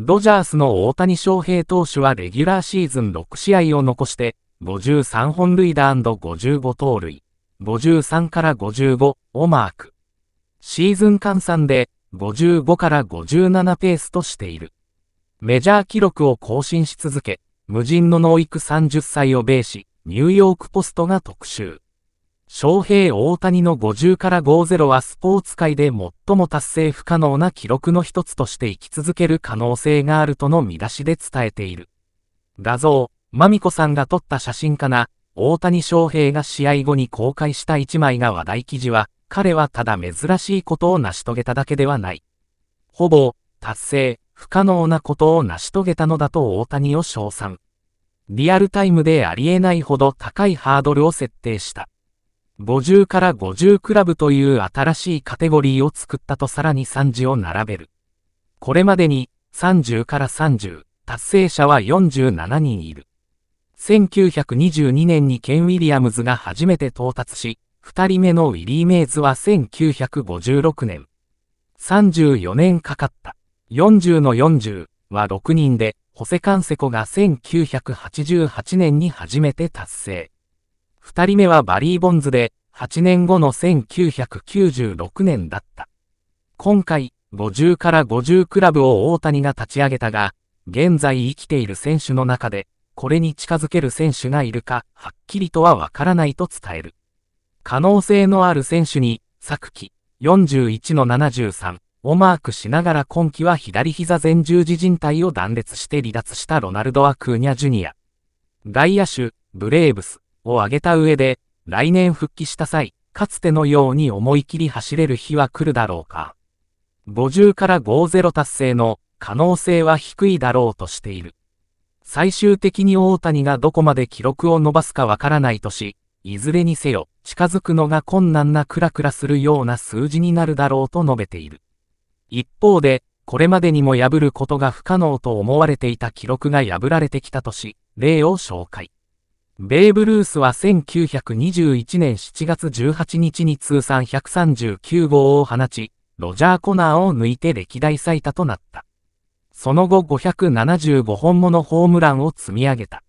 ドジャースの大谷翔平投手はレギュラーシーズン6試合を残して、53本塁打 &55 盗塁、53から55をマーク。シーズン換算で55から57ペースとしている。メジャー記録を更新し続け、無人の農育30歳をベーし、ニューヨークポストが特集。翔平大谷の50から50はスポーツ界で最も達成不可能な記録の一つとして生き続ける可能性があるとの見出しで伝えている。画像、まみこさんが撮った写真かな、大谷翔平が試合後に公開した一枚が話題記事は、彼はただ珍しいことを成し遂げただけではない。ほぼ、達成、不可能なことを成し遂げたのだと大谷を称賛。リアルタイムでありえないほど高いハードルを設定した。50から50クラブという新しいカテゴリーを作ったとさらに3字を並べる。これまでに30から30、達成者は47人いる。1922年にケン・ウィリアムズが初めて到達し、2人目のウィリー・メイズは1956年。34年かかった。40の40は6人で、ホセカンセコが1988年に初めて達成。二人目はバリー・ボンズで、8年後の1996年だった。今回、50から50クラブを大谷が立ち上げたが、現在生きている選手の中で、これに近づける選手がいるか、はっきりとはわからないと伝える。可能性のある選手に、昨季、41の73をマークしながら今季は左膝前十字靭帯を断裂して離脱したロナルド・アクーニャ・ジュニア。外野手、ブレーブス、を挙げた上で、来年復帰した際、かつてのように思い切り走れる日は来るだろうか。50から50達成の可能性は低いだろうとしている。最終的に大谷がどこまで記録を伸ばすかわからないとし、いずれにせよ、近づくのが困難なクラクラするような数字になるだろうと述べている。一方で、これまでにも破ることが不可能と思われていた記録が破られてきたとし、例を紹介。ベーブ・ルースは1921年7月18日に通算139号を放ち、ロジャー・コナーを抜いて歴代最多となった。その後575本ものホームランを積み上げた。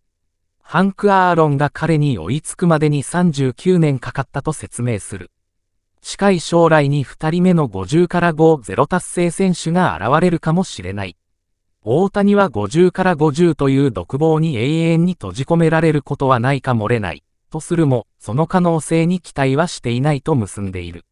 ハンク・アーロンが彼に追いつくまでに39年かかったと説明する。近い将来に2人目の50から50達成選手が現れるかもしれない。大谷は50から50という独房に永遠に閉じ込められることはないか漏れない、とするも、その可能性に期待はしていないと結んでいる。